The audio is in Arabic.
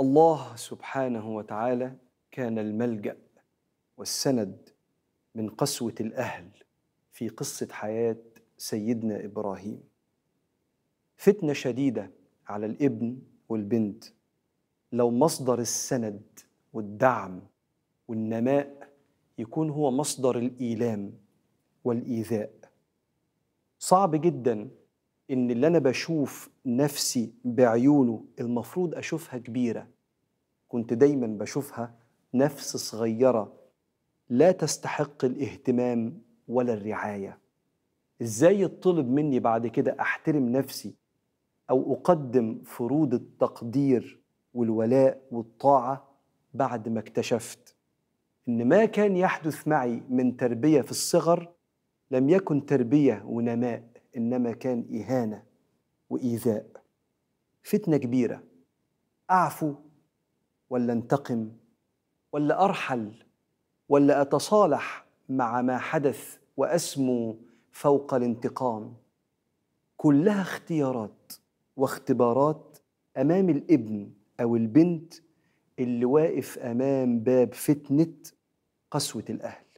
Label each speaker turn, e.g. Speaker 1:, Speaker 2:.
Speaker 1: الله سبحانه وتعالى كان الملجأ والسند من قسوة الأهل في قصة حياة سيدنا إبراهيم فتنة شديدة على الابن والبنت لو مصدر السند والدعم والنماء يكون هو مصدر الإيلام والإيذاء صعب جدا ان اللي انا بشوف نفسي بعيونه المفروض اشوفها كبيره كنت دايما بشوفها نفس صغيره لا تستحق الاهتمام ولا الرعايه ازاي يطلب مني بعد كده احترم نفسي او اقدم فروض التقدير والولاء والطاعه بعد ما اكتشفت ان ما كان يحدث معي من تربيه في الصغر لم يكن تربيه ونماء إنما كان إهانة وإيذاء فتنة كبيرة أعفو ولا أنتقم ولا أرحل ولا أتصالح مع ما حدث وأسمو فوق الانتقام كلها اختيارات واختبارات أمام الابن أو البنت اللي واقف أمام باب فتنة قسوة الأهل